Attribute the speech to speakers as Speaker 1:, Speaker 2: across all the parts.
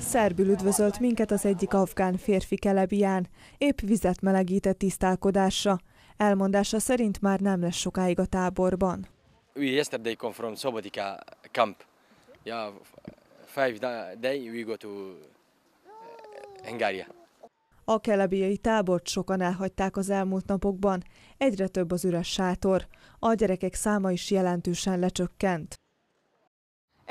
Speaker 1: Szerbül üdvözölt minket az egyik afgán férfi Kelebián, épp vizet melegített tisztálkodásra. Elmondása szerint már nem lesz sokáig a táborban.
Speaker 2: We yesterday come from Sobotica camp. Yeah, five day we go to eh, Hungaria.
Speaker 1: A kelebiai tábort sokan elhagyták az elmúlt napokban, egyre több az üres sátor. A gyerekek száma is jelentősen lecsökkent.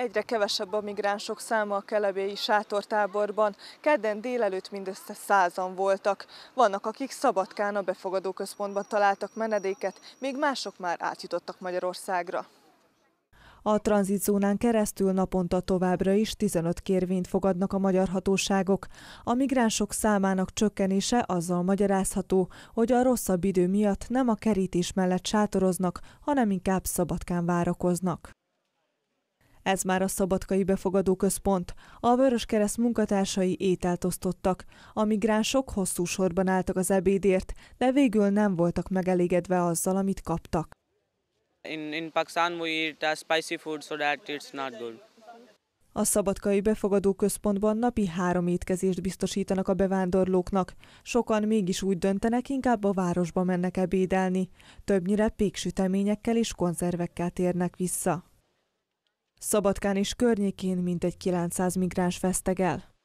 Speaker 1: Egyre kevesebb a migránsok száma a kelebéi sátortáborban. Kedden délelőtt mindössze százan voltak. Vannak, akik Szabadkán a befogadó központban találtak menedéket, még mások már átjutottak Magyarországra. A tranzitzónán keresztül naponta továbbra is 15 kérvényt fogadnak a magyar hatóságok. A migránsok számának csökkenése azzal magyarázható, hogy a rosszabb idő miatt nem a kerítés mellett sátoroznak, hanem inkább szabadkán várakoznak. Ez már a Szabadkai Befogadó Központ. A Vöröskereszt munkatársai ételt osztottak. A migránsok hosszú sorban álltak az ebédért, de végül nem voltak megelégedve azzal, amit kaptak. In, in Pakistan we eat a spicy food, so that it's not good. A Szabadkai Befogadó Központban napi három étkezést biztosítanak a bevándorlóknak. Sokan mégis úgy döntenek, inkább a városba mennek ebédelni. Többnyire péksüteményekkel és konzervekkel térnek vissza. Szabadkán és környékén mintegy 900 migráns vesztegel.